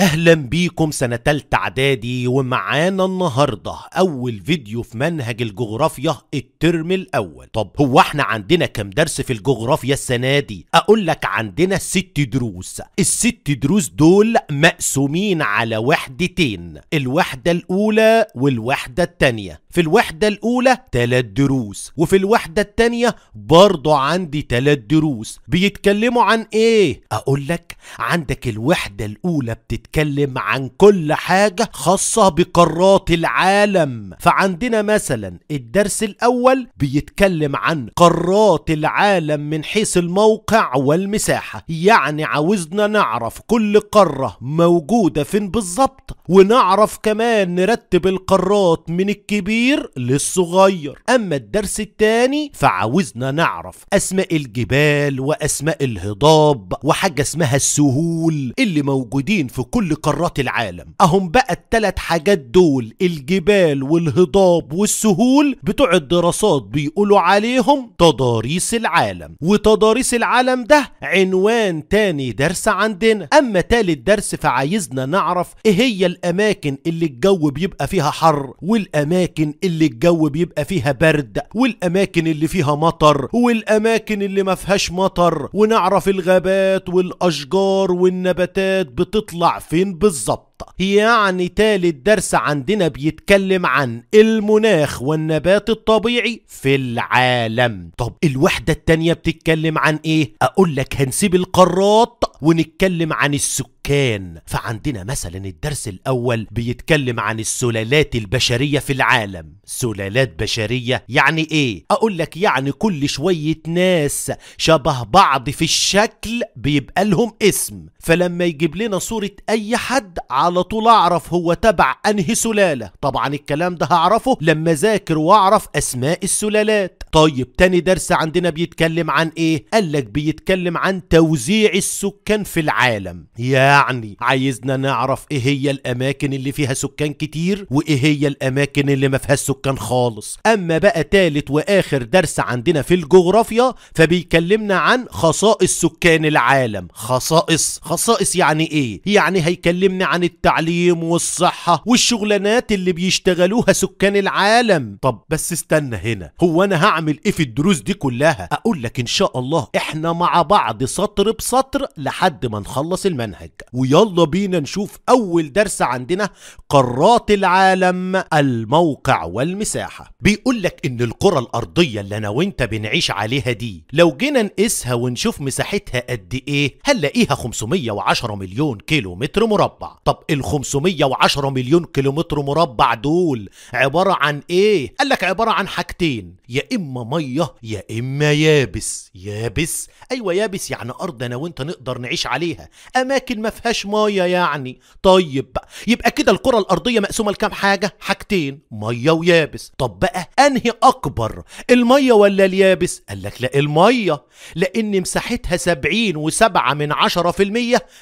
اهلا بيكم سنة تالتة اعدادي ومعانا النهاردة اول فيديو في منهج الجغرافيا الترم الاول طب هو احنا عندنا كام درس في الجغرافيا السنة دي اقول لك عندنا ست دروس الست دروس دول مقسومين على وحدتين الوحدة الاولى والوحدة التانية في الوحدة الأولى تلات دروس وفي الوحدة التانية برضه عندي تلات دروس بيتكلموا عن إيه؟ أقول لك عندك الوحدة الأولى بتتكلم بيتكلم عن كل حاجة خاصة بقارات العالم فعندنا مثلا الدرس الأول بيتكلم عن قارات العالم من حيث الموقع والمساحة يعني عاوزنا نعرف كل قارة موجودة فين بالظبط ونعرف كمان نرتب القارات من الكبير للصغير أما الدرس الثاني فعاوزنا نعرف أسماء الجبال وأسماء الهضاب وحاجة اسمها السهول اللي موجودين في كل قارات العالم اهم بقى التلات حاجات دول الجبال والهضاب والسهول بتوع الدراسات بيقولوا عليهم تضاريس العالم وتضاريس العالم ده عنوان تاني درس عندنا اما تالت درس فعايزنا نعرف ايه هي الاماكن اللي الجو بيبقى فيها حر والاماكن اللي الجو بيبقى فيها برد والاماكن اللي فيها مطر والاماكن اللي ما فيهاش مطر ونعرف الغابات والاشجار والنباتات بتطلع فين بالظبط فقط يعني تالت درس عندنا بيتكلم عن المناخ والنبات الطبيعي في العالم طب الوحدة التانية بتتكلم عن ايه اقول لك هنسيب القارات ونتكلم عن السكان فعندنا مثلا الدرس الأول بيتكلم عن السلالات البشرية في العالم سلالات بشرية يعني إيه؟ أقول لك يعني كل شوية ناس شبه بعض في الشكل بيبقى لهم اسم فلما يجيب لنا صورة أي حد على طول اعرف هو تبع انهي سلاله طبعا الكلام ده هعرفه لما ذاكر واعرف اسماء السلالات طيب تاني درس عندنا بيتكلم عن ايه قال لك بيتكلم عن توزيع السكان في العالم يعني عايزنا نعرف ايه هي الاماكن اللي فيها سكان كتير وايه هي الاماكن اللي ما فيهاش سكان خالص اما بقى تالت واخر درس عندنا في الجغرافيا فبيكلمنا عن خصائص سكان العالم خصائص خصائص يعني ايه يعني هيكلمنا عن التعليم والصحة والشغلانات اللي بيشتغلوها سكان العالم طب بس استنى هنا هو أنا هعمل إيه في الدروس دي كلها أقول لك إن شاء الله إحنا مع بعض سطر بسطر لحد ما نخلص المنهج ويلا بينا نشوف أول درس عندنا قارات العالم الموقع والمساحة بيقول لك إن الكرة الأرضية اللي أنا وأنت بنعيش عليها دي لو جينا نقيسها ونشوف مساحتها قد إيه هنلاقيها 510 مليون كيلو متر مربع طب ال 510 مليون كيلومتر مربع دول عبارة عن ايه؟ قال لك عبارة عن حاجتين يا اما مية يا اما يابس يابس ايوه يابس يعني ارض انا وانت نقدر نعيش عليها اماكن ما فيهاش ميه يعني طيب بقى يبقى كده الكره الارضيه مقسومه لكام حاجه حاجتين ميه ويابس طب بقى انهي اكبر الميه ولا اليابس قال لك لا الميه لان مساحتها 70 و7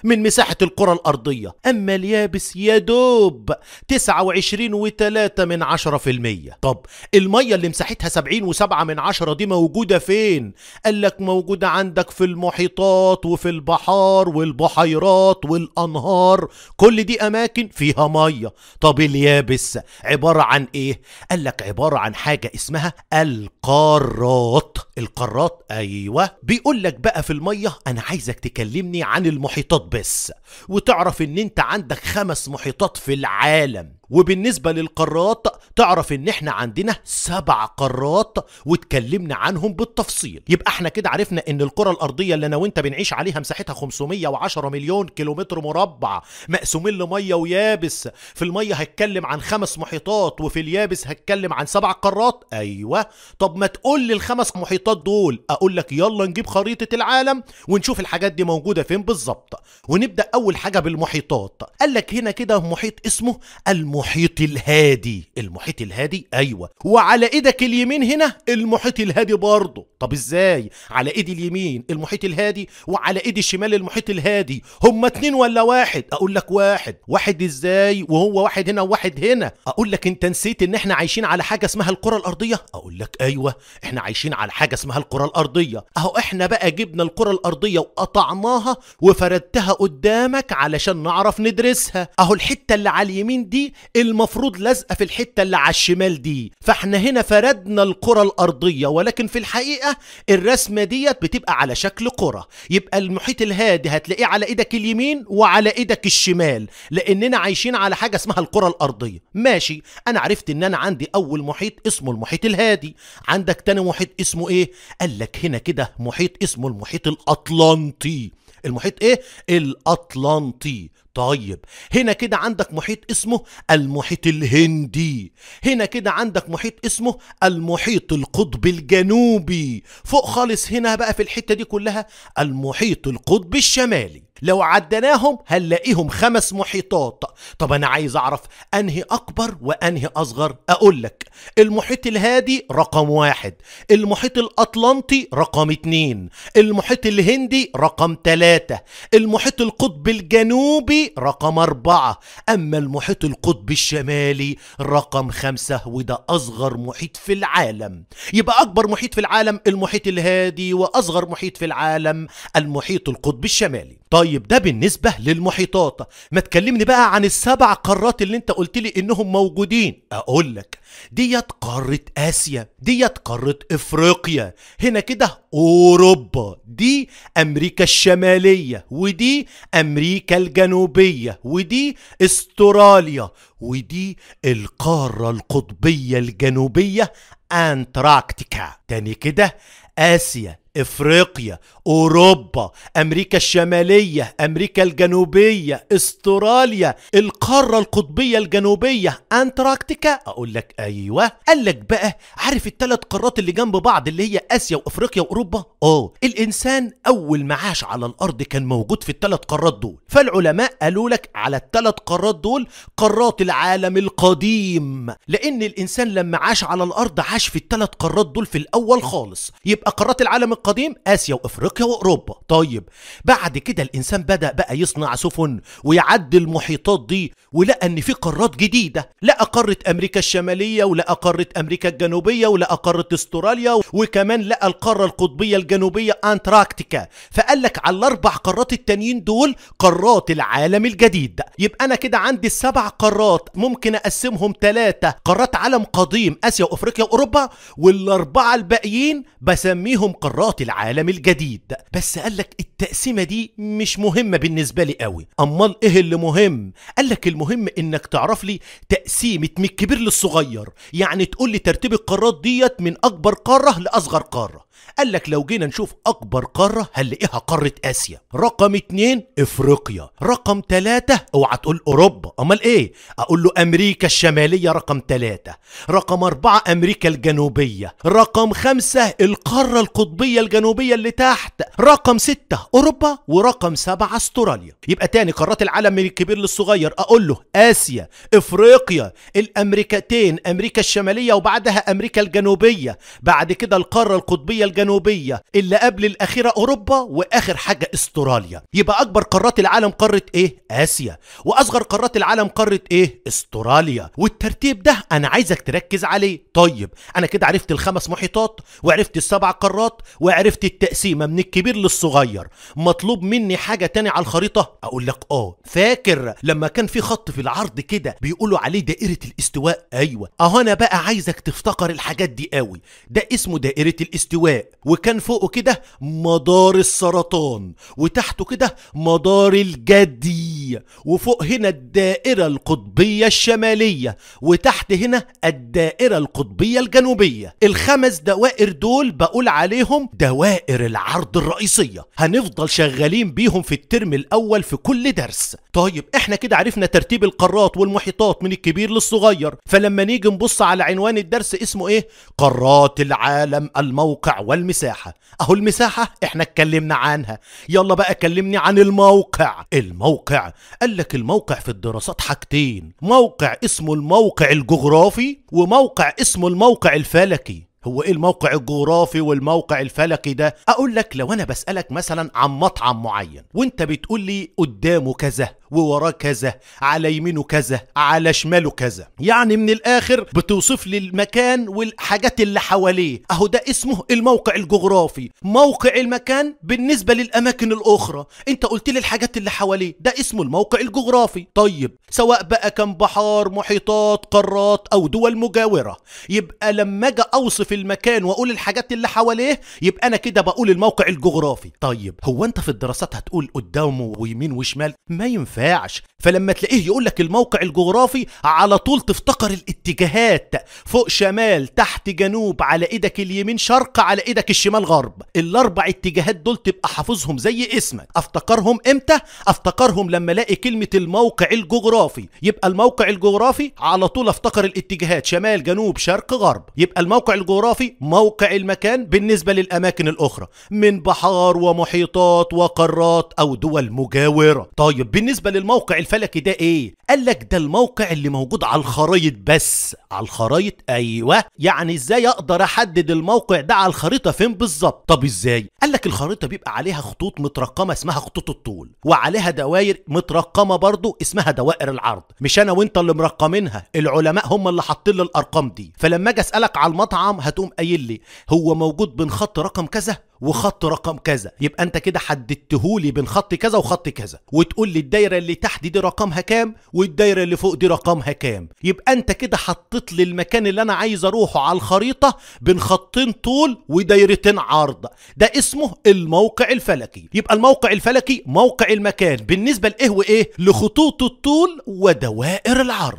من مساحه الكره الارضيه اما اليابس اليابس يا دوب 29.3 من المية طب المية اللي مساحتها 70 و7 من عشرة دي موجودة فين؟ قال لك موجودة عندك في المحيطات وفي البحار والبحيرات والأنهار كل دي أماكن فيها مية طب اليابس عبارة عن إيه؟ قال لك عبارة عن حاجة اسمها القارات القارات ايوه بيقول لك بقى في الميه انا عايزك تكلمني عن المحيطات بس وتعرف ان انت عندك خمس محيطات في العالم وبالنسبه للقارات تعرف ان احنا عندنا سبع قارات واتكلمنا عنهم بالتفصيل يبقى احنا كده عرفنا ان الكره الارضيه اللي انا وانت بنعيش عليها مساحتها 510 مليون كيلومتر مربع مقسومين لميه ويابس في الميه هتكلم عن خمس محيطات وفي اليابس هتكلم عن سبع قارات ايوه طب ما تقول لي الخمس محيطات دول اقول لك يلا نجيب خريطه العالم ونشوف الحاجات دي موجوده فين بالظبط ونبدا اول حاجه بالمحيطات قال لك هنا كده محيط اسمه المحيط الهادي المحيط المحيط الهادي ايوه وعلى ايدك اليمين هنا المحيط الهادي برضه طب ازاي على ايدي اليمين المحيط الهادي وعلى ايدي الشمال المحيط الهادي هما اتنين ولا واحد اقول لك واحد واحد ازاي وهو واحد هنا وواحد هنا اقول لك انت نسيت ان احنا عايشين على حاجه اسمها الكره الارضيه اقول لك ايوه احنا عايشين على حاجه اسمها الكره الارضيه اهو احنا بقى جبنا الكره الارضيه وقطعناها وفردتها قدامك علشان نعرف ندرسها اهو الحته اللي على اليمين دي المفروض لازقه في الحته اللي اللي على الشمال دي فاحنا هنا فردنا الكرة الأرضية ولكن في الحقيقة الرسمة ديت بتبقى على شكل كرة يبقى المحيط الهادي هتلاقيه على إيدك اليمين وعلى إيدك الشمال لأننا عايشين على حاجة اسمها الكرة الأرضية ماشي أنا عرفت إن أنا عندي أول محيط اسمه المحيط الهادي عندك تاني محيط اسمه إيه؟ قال لك هنا كده محيط اسمه المحيط الأطلنطي المحيط ايه الاطلنطي طيب هنا كده عندك محيط اسمه المحيط الهندي هنا كده عندك محيط اسمه المحيط القطب الجنوبي فوق خالص هنا بقى في الحتة دي كلها المحيط القطب الشمالي لو عدناهم هنلاقيهم خمس محيطات طب أنا عايز أعرف أنهي أكبر وأنهي أصغر اقول لك المحيط الهادي رقم واحد المحيط الأطلنطي رقم اتنين المحيط الهندي رقم تلاتة المحيط القطب الجنوبي رقم أربعة أما المحيط القطب الشمالي رقم خمسة وده أصغر محيط في العالم يبقى أكبر محيط في العالم المحيط الهادي وأصغر محيط في العالم المحيط القطب الشمالي طيب طيب ده بالنسبة للمحيطات ما تكلمني بقى عن السبع قارات اللي انت قلت لي انهم موجودين اقول لك ديت قارة اسيا ديت قارة افريقيا هنا كده اوروبا دي امريكا الشمالية ودي امريكا الجنوبية ودي استراليا ودي القارة القطبية الجنوبية انتراكتيكا تاني كده اسيا افريقيا اوروبا امريكا الشماليه امريكا الجنوبيه استراليا القاره القطبيه الجنوبيه انتاركتيكا اقول لك ايوه قال لك بقى عارف التلات قارات اللي جنب بعض اللي هي اسيا وافريقيا واوروبا اه الانسان اول ما عاش على الارض كان موجود في التلات قارات دول فالعلماء قالوا لك على التلات قارات دول قارات العالم القديم لان الانسان لما عاش على الارض عاش في التلات قارات دول في الاول خالص يبقى قارات العالم القديم اسيا وافريقيا واوروبا طيب بعد كده الانسان بدا بقى يصنع سفن ويعدي المحيطات دي ولقى ان في قارات جديده لقى قاره امريكا الشماليه ولقى قاره امريكا الجنوبيه ولقى قاره استراليا وكمان لقى القاره القطبيه الجنوبيه انتاركتيكا فقال لك على الاربع قارات التانيين دول قارات العالم الجديد يبقى انا كده عندي السبع قارات ممكن اقسمهم ثلاثه قارات عالم قديم اسيا وافريقيا واوروبا والاربعه الباقيين بسميهم قارات ضغوطات العالم الجديد بس قالك التقسيمة دي مش مهمة بالنسبة لي قوي أمال إيه اللي مهم قالك المهم إنك تعرف لي تقسيمة من الكبير للصغير يعني تقول لي ترتيب القارات ديت من أكبر قارة لأصغر قارة قال لك لو جينا نشوف أكبر قارة هنلاقيها قارة آسيا رقم اتنين إفريقيا رقم تلاتة اوعى تقول أوروبا أمال إيه أقول له أمريكا الشمالية رقم تلاتة رقم أربعة أمريكا الجنوبية رقم خمسة القارة القطبية الجنوبية اللي تحت رقم ستة أوروبا ورقم سبعة أستراليا يبقى تاني قارات العالم من الكبير للصغير أقول له آسيا إفريقيا الأمريكتين أمريكا الشمالية وبعدها أمريكا الجنوبية بعد كده القارة القطبية الجنوبية الجنوبية اللي قبل الأخيرة أوروبا وآخر حاجة استراليا يبقى أكبر قارات العالم قارة إيه؟ آسيا وأصغر قارات العالم قارة إيه؟ استراليا والترتيب ده أنا عايزك تركز عليه طيب أنا كده عرفت الخمس محيطات وعرفت السبع قارات وعرفت التقسيمة من الكبير للصغير مطلوب مني حاجة تاني على الخريطة أقول لك آه فاكر لما كان في خط في العرض كده بيقولوا عليه دائرة الاستواء أيوة أهو أنا بقى عايزك تفتكر الحاجات دي قوي ده اسمه دائرة الاستواء وكان فوقه كده مدار السرطان وتحته كده مدار الجدي وفوق هنا الدائرة القطبية الشمالية وتحت هنا الدائرة القطبية الجنوبية الخمس دوائر دول بقول عليهم دوائر العرض الرئيسية هنفضل شغالين بيهم في الترم الأول في كل درس طيب احنا كده عرفنا ترتيب القارات والمحيطات من الكبير للصغير فلما نيجي نبص على عنوان الدرس اسمه ايه قارات العالم الموقع والمساحة المساحة أهو المساحة إحنا اتكلمنا عنها يلا بقى كلمني عن الموقع الموقع قال لك الموقع في الدراسات حاجتين موقع اسمه الموقع الجغرافي وموقع اسمه الموقع الفلكي هو ايه الموقع الجغرافي والموقع الفلكي ده اقول لك لو انا بسالك مثلا عن مطعم معين وانت بتقول لي قدامه كذا ووراه كذا على يمينه كذا على شماله كذا يعني من الاخر بتوصف لي المكان والحاجات اللي حواليه اهو ده اسمه الموقع الجغرافي موقع المكان بالنسبه للاماكن الاخرى انت قلت لي الحاجات اللي حواليه ده اسمه الموقع الجغرافي طيب سواء بقى كان بحار محيطات قارات او دول مجاوره يبقى لما اجي اوصف في المكان واقول الحاجات اللي حواليه يبقى انا كده بقول الموقع الجغرافي طيب هو انت في الدراسات هتقول قدامه ويمين وشمال ما ينفعش فلما تلاقيه يقول لك الموقع الجغرافي على طول تفتقر الاتجاهات فوق شمال تحت جنوب على ايدك اليمين شرق على ايدك الشمال غرب الاربع اتجاهات دول تبقى حافظهم زي اسمك افتكرهم امتى افتكرهم لما الاقي كلمه الموقع الجغرافي يبقى الموقع الجغرافي على طول افتقر الاتجاهات شمال جنوب شرق غرب يبقى الموقع الجغرافي الجغرافي موقع المكان بالنسبة للأماكن الأخرى من بحار ومحيطات وقارات أو دول مجاورة طيب بالنسبة للموقع الفلكي ده إيه؟ قال لك ده الموقع اللي موجود على الخرائط بس على الخرائط أيوة يعني إزاي أقدر أحدد الموقع ده على الخريطة فين بالظبط؟ طب إزاي؟ قال لك الخريطة بيبقى عليها خطوط مترقمة اسمها خطوط الطول وعليها دوائر مترقمة برضو اسمها دوائر العرض مش أنا وأنت اللي مرقمينها العلماء هم اللي حاطين الأرقام دي فلما أجي أسألك على المطعم هت هتقوم قايل لي هو موجود بين خط رقم كذا وخط رقم كذا يبقى انت كده حددتهولي بين خط كذا وخط كذا وتقول لي الدايره اللي تحت دي رقمها كام والدايره اللي فوق دي رقمها كام يبقى انت كده حطيت لي المكان اللي انا عايز اروحه على الخريطه بين خطين طول ودايرتين عرض ده اسمه الموقع الفلكي يبقى الموقع الفلكي موقع المكان بالنسبه لايه وايه لخطوط الطول ودوائر العرض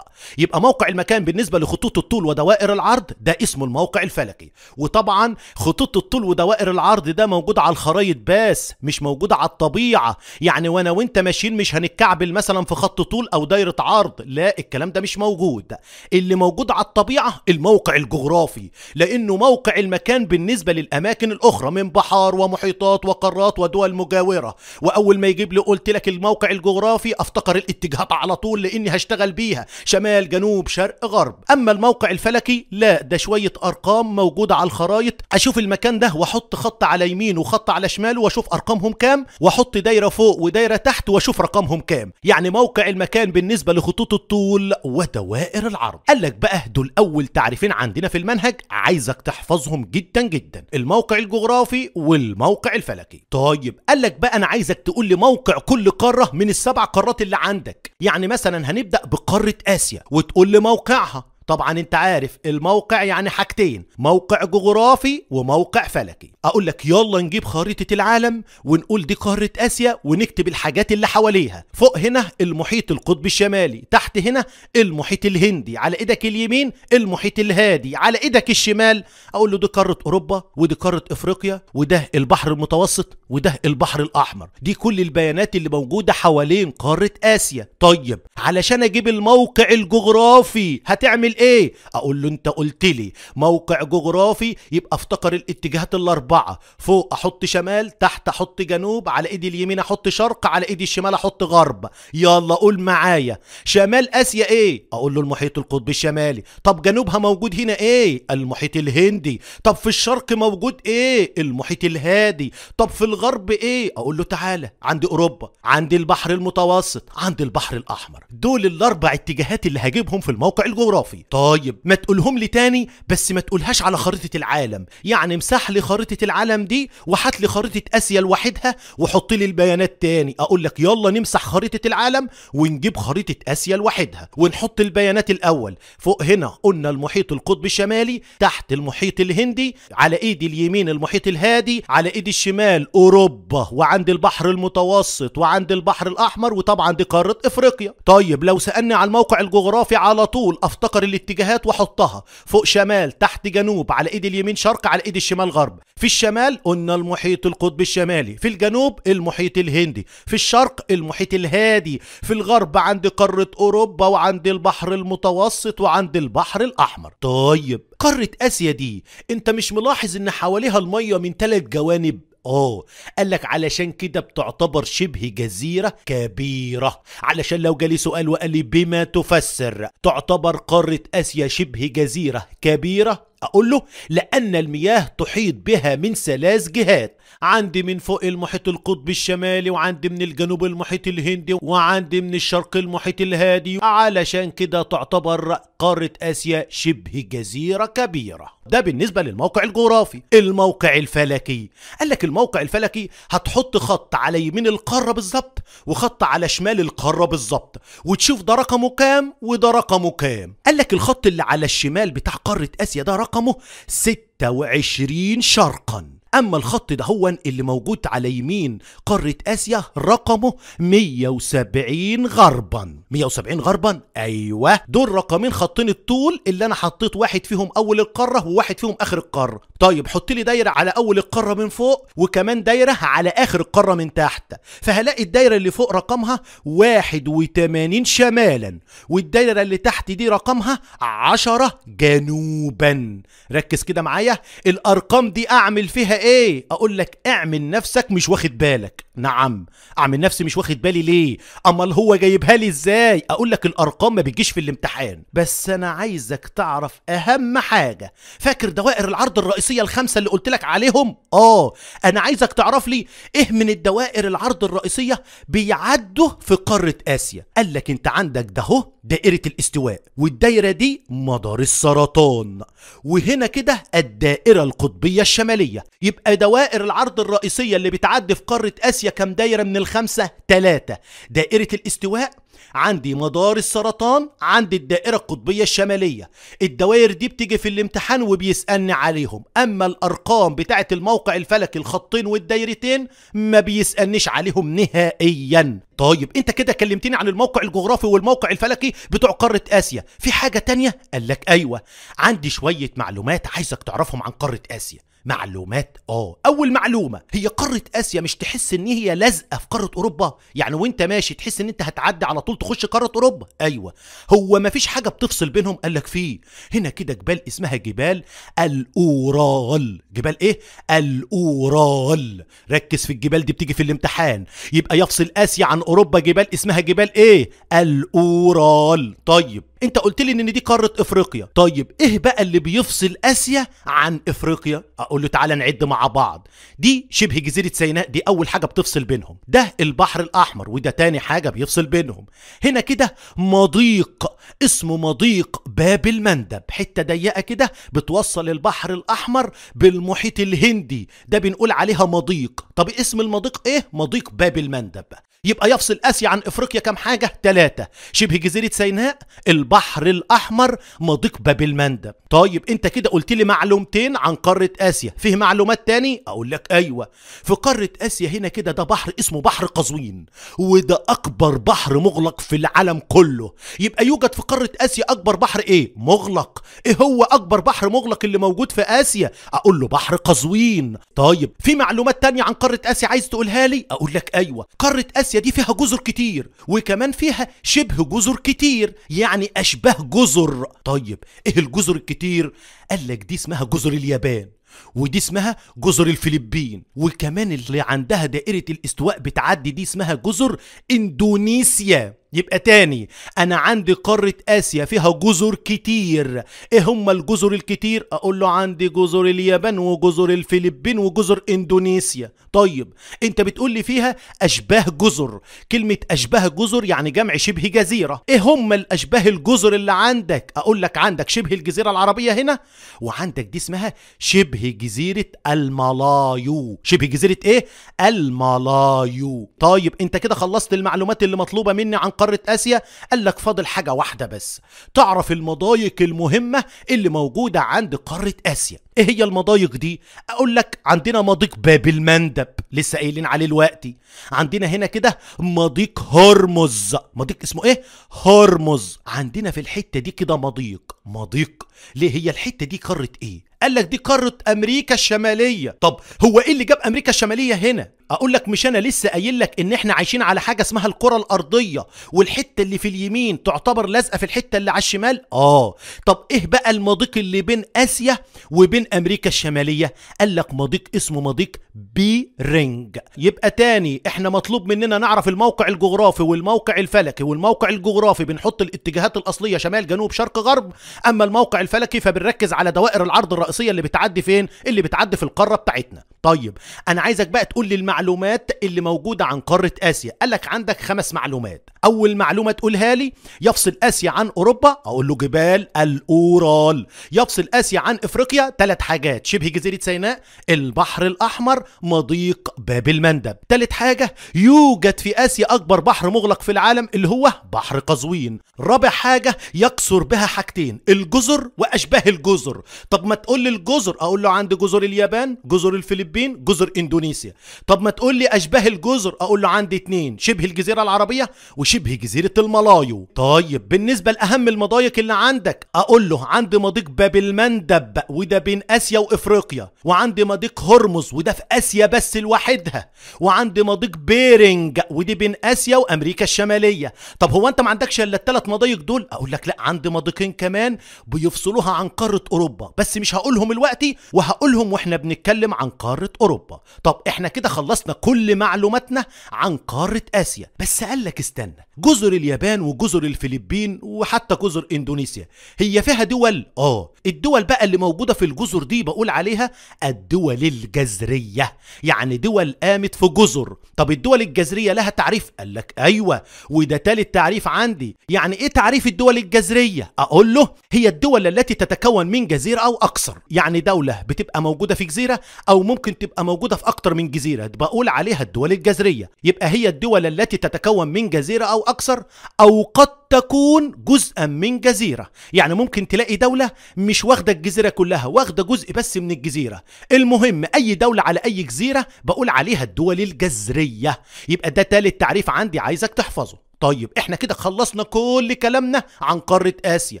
يبقى موقع المكان بالنسبه لخطوط الطول ودوائر العرض ده اسمه الموقع الفلكي وطبعا خطوط الطول ودوائر العرض العرض ده موجود على الخرايط بس مش موجود على الطبيعه يعني وانا وانت ماشيين مش هنتكعبل مثلا في خط طول او دايره عرض لا الكلام ده مش موجود اللي موجود على الطبيعه الموقع الجغرافي لانه موقع المكان بالنسبه للاماكن الاخرى من بحار ومحيطات وقارات ودول مجاوره واول ما يجيب لي قلت لك الموقع الجغرافي افتقر الاتجاهات على طول لاني هشتغل بيها شمال جنوب شرق غرب اما الموقع الفلكي لا ده شويه ارقام موجوده على الخرايط اشوف المكان ده واحط خط خط على يمين وخط على شمال واشوف ارقامهم كام واحط دايره فوق ودايره تحت واشوف رقمهم كام يعني موقع المكان بالنسبه لخطوط الطول ودوائر العرض قال لك بقى دول اول تعريفين عندنا في المنهج عايزك تحفظهم جدا جدا الموقع الجغرافي والموقع الفلكي طيب قال لك بقى انا عايزك تقول لي موقع كل قاره من السبع قارات اللي عندك يعني مثلا هنبدا بقاره اسيا وتقول لي موقعها طبعا انت عارف الموقع يعني حاجتين موقع جغرافي وموقع فلكي اقول لك يلا نجيب خريطة العالم ونقول دي قارة اسيا ونكتب الحاجات اللي حواليها فوق هنا المحيط القطبي الشمالي تحت هنا المحيط الهندي على ايدك اليمين المحيط الهادي على ايدك الشمال اقول له دي قارة اوروبا ودي قارة افريقيا وده البحر المتوسط وده البحر الاحمر دي كل البيانات اللي موجودة حوالين قارة اسيا طيب علشان اجيب الموقع الجغرافي هتعمل ايه اقول له انت قلت لي موقع جغرافي يبقى افتقر الاتجاهات الاربعه فوق احط شمال تحت احط جنوب على ايدي اليمين احط شرق على ايدي الشمال احط غرب يلا قول معايا شمال اسيا ايه اقول له المحيط القطبي الشمالي طب جنوبها موجود هنا ايه المحيط الهندي طب في الشرق موجود ايه المحيط الهادي طب في الغرب ايه اقول له تعالى عندي اوروبا عندي البحر المتوسط عندي البحر الاحمر دول الاربع اتجاهات اللي هجيبهم في الموقع الجغرافي طيب ما تقولهم لي تاني بس ما تقولهاش على خريطة العالم يعني مسح لي خريطة العالم دي وحات لي خريطة آسيا لوحدها وحط لي البيانات تاني أقول لك يلا نمسح خريطة العالم ونجيب خريطة آسيا لوحدها ونحط البيانات الأول فوق هنا قلنا المحيط القطب الشمالي تحت المحيط الهندي على إيدي اليمين المحيط الهادي على إيدي الشمال أوروبا وعند البحر المتوسط وعند البحر الأحمر وطبعا دي قارة إفريقيا طيب لو سألني على الموقع الجغرافي على طول أفتكر اللي الاتجاهات واحطها فوق شمال تحت جنوب على ايد اليمين شرق على ايد الشمال غرب في الشمال قلنا المحيط القطبي الشمالي في الجنوب المحيط الهندي في الشرق المحيط الهادي في الغرب عند قارة اوروبا وعند البحر المتوسط وعند البحر الاحمر طيب قارة اسيا دي انت مش ملاحظ ان حواليها المية من ثلاث جوانب اه قال لك علشان كده بتعتبر شبه جزيرة كبيرة علشان لو جالي سؤال وقال لي بما تفسر تعتبر قارة آسيا شبه جزيرة كبيرة أقول له لأن المياه تحيط بها من ثلاث جهات عندي من فوق المحيط القطبي الشمالي وعندي من الجنوب المحيط الهندي وعندي من الشرق المحيط الهادي علشان كده تعتبر قارة آسيا شبه جزيرة كبيرة ده بالنسبة للموقع الجغرافي الموقع الفلكي قال لك الموقع الفلكي هتحط خط على يمين القارة بالظبط وخط على شمال القارة بالظبط وتشوف ده رقمه كام وده رقمه كام قال لك الخط اللي على الشمال بتاع قارة آسيا ده رقم رقمه 26 شرقاً أما الخط ده هو اللي موجود على يمين قارة آسيا رقمه 170 غربا 170 غربا ايوه دول رقمين خطين الطول اللي انا حطيت واحد فيهم اول القاره وواحد فيهم اخر القاره طيب حط لي دايره على اول القاره من فوق وكمان دايره على اخر القاره من تحت فهلاقي الدايره اللي فوق رقمها 81 شمالا والدايره اللي تحت دي رقمها 10 جنوبا ركز كده معايا الارقام دي اعمل فيها ايه اقول لك اعمل نفسك مش واخد بالك نعم اعمل نفسي مش واخد بالي ليه امال هو جايبها لي ازاي اقول لك الارقام ما بتجيش في الامتحان بس انا عايزك تعرف اهم حاجه فاكر دوائر العرض الرئيسيه الخمسه اللي قلت لك عليهم اه انا عايزك تعرف لي ايه من الدوائر العرض الرئيسيه بيعدوا في قاره اسيا قال لك انت عندك ده اهو دائره الاستواء والدايره دي مدار السرطان وهنا كده الدائره القطبيه الشماليه يبقى دوائر العرض الرئيسيه اللي بتعدي في قاره اسيا كم دايرة من الخمسة؟ ثلاثة دائرة الاستواء عندي مدار السرطان عند الدائرة القطبية الشمالية الدوائر دي بتيجي في الامتحان وبيسألني عليهم أما الأرقام بتاعة الموقع الفلكي الخطين والدايرتين ما بيسألنيش عليهم نهائيا طيب انت كده كلمتني عن الموقع الجغرافي والموقع الفلكي بتوع قارة آسيا في حاجة تانية؟ قال لك أيوة عندي شوية معلومات عايزك تعرفهم عن قارة آسيا معلومات اه اول معلومه هي قاره اسيا مش تحس ان هي لازقه في قاره اوروبا يعني وانت ماشي تحس ان انت هتعدي على طول تخش قاره اوروبا ايوه هو ما فيش حاجه بتفصل بينهم قال لك فيه هنا كده جبال اسمها جبال الاورال جبال ايه الاورال ركز في الجبال دي بتيجي في الامتحان يبقى يفصل اسيا عن اوروبا جبال اسمها جبال ايه الاورال طيب انت قلت لي ان دي قاره افريقيا طيب ايه بقى اللي بيفصل اسيا عن افريقيا اقول له تعالى نعد مع بعض دي شبه جزيره سيناء دي اول حاجه بتفصل بينهم ده البحر الاحمر وده تاني حاجه بيفصل بينهم هنا كده مضيق اسمه مضيق باب المندب حته ضيقه كده بتوصل البحر الاحمر بالمحيط الهندي ده بنقول عليها مضيق طب اسم المضيق ايه مضيق باب المندب يبقى يفصل اسيا عن افريقيا كم حاجه ثلاثه شبه جزيره سيناء البحر الاحمر مضيق باب المندب طيب انت كده قلت لي معلومتين عن قاره اسيا فيه معلومات تاني اقول لك ايوه في قاره اسيا هنا كده ده بحر اسمه بحر قزوين وده اكبر بحر مغلق في العالم كله يبقى يوجد في قاره اسيا اكبر بحر ايه مغلق ايه هو اكبر بحر مغلق اللي موجود في اسيا اقول له بحر قزوين طيب في معلومات تانية عن قاره اسيا عايز تقولها لي اقول لك ايوه قاره اسيا آسيا دي فيها جزر كتير وكمان فيها شبه جزر كتير يعني أشباه جزر طيب إيه الجزر الكتير؟ قال لك دي اسمها جزر اليابان ودي اسمها جزر الفلبين وكمان اللي عندها دائرة الاستواء بتعدي دي اسمها جزر اندونيسيا يبقى تاني انا عندي قارة اسيا فيها جزر كتير ايه هم الجزر الكتير اقول له عندي جزر اليابان وجزر الفلبين وجزر اندونيسيا طيب انت بتقول لي فيها اشباه جزر كلمة اشباه جزر يعني جمع شبه جزيرة ايه هم الاشباه الجزر اللي عندك اقول لك عندك شبه الجزيرة العربية هنا وعندك دي اسمها شبه جزيرة الملايو شبه جزيرة ايه الملايو طيب انت كده خلصت المعلومات اللي مطلوبة مني عن قارة آسيا قال لك فاضل حاجة واحدة بس تعرف المضايق المهمة اللي موجودة عند قارة آسيا ايه هي المضايق دي اقول لك عندنا مضيق باب المندب لسه قايلين عليه دلوقتي عندنا هنا كده مضيق هرمز مضيق اسمه ايه هرمز عندنا في الحته دي كده مضيق مضيق ليه هي الحته دي قاره ايه قال لك دي قاره امريكا الشماليه طب هو ايه اللي جاب امريكا الشماليه هنا اقول لك مش انا لسه قايل لك ان احنا عايشين على حاجه اسمها الكره الارضيه والحته اللي في اليمين تعتبر لازقه في الحته اللي على الشمال اه طب ايه بقى المضيق اللي بين اسيا وبين امريكا الشماليه قال لك مضيق اسمه مضيق بي رينج يبقى تاني احنا مطلوب مننا نعرف الموقع الجغرافي والموقع الفلكي والموقع الجغرافي بنحط الاتجاهات الاصليه شمال جنوب شرق غرب اما الموقع الفلكي فبنركز على دوائر العرض الرئيسي الرئيسيه اللي بتعدي فين اللي بتعدي في القاره بتاعتنا طيب انا عايزك بقى تقول لي المعلومات اللي موجوده عن قاره اسيا قال لك عندك خمس معلومات اول معلومه تقولها لي يفصل اسيا عن اوروبا اقول له جبال الاورال يفصل اسيا عن افريقيا ثلاث حاجات شبه جزيره سيناء البحر الاحمر مضيق باب المندب ثالث حاجه يوجد في اسيا اكبر بحر مغلق في العالم اللي هو بحر قزوين رابع حاجه يكسر بها حاجتين الجزر واشباه الجزر طب ما تقول كل الجزر اقول له عند جزر اليابان جزر الفلبين جزر اندونيسيا طب ما تقول لي اشباه الجزر اقول له عندي اتنين شبه الجزيره العربيه وشبه جزيره الملايو طيب بالنسبه لاهم المضايق اللي عندك اقول له عندي مضيق باب المندب وده بين اسيا وافريقيا وعندي مضيق هرمز وده في اسيا بس لوحدها وعندي مضيق بيرنج ودي بين اسيا وامريكا الشماليه طب هو انت ما عندكش الا الثلاث مضايق دول اقول لك لا عندي مضيقين كمان بيفصلوها عن قاره اوروبا بس مش هقول هقولهم دلوقتي وهقولهم واحنا بنتكلم عن قارة أوروبا طب احنا كده خلصنا كل معلوماتنا عن قارة آسيا بس قال لك استنى جزر اليابان وجزر الفلبين وحتى جزر اندونيسيا هي فيها دول اه الدول بقى اللي موجودة في الجزر دي بقول عليها الدول الجزرية يعني دول قامت في جزر طب الدول الجزرية لها تعريف قال لك ايوه وده تالت تعريف عندي يعني ايه تعريف الدول الجزرية اقول له هي الدول التي تتكون من جزيرة او اكثر بحر يعني دولة بتبقى موجودة في جزيرة أو ممكن تبقى موجودة في أكتر من جزيرة بقول عليها الدول الجزرية يبقى هي الدول التي تتكون من جزيرة أو أكثر أو قد تكون جزءا من جزيرة يعني ممكن تلاقي دولة مش واخدة الجزيرة كلها واخدة جزء بس من الجزيرة المهم أي دولة على أي جزيرة بقول عليها الدول الجزرية يبقى ده تالت تعريف عندي عايزك تحفظه طيب احنا كده خلصنا كل كلامنا عن قارة آسيا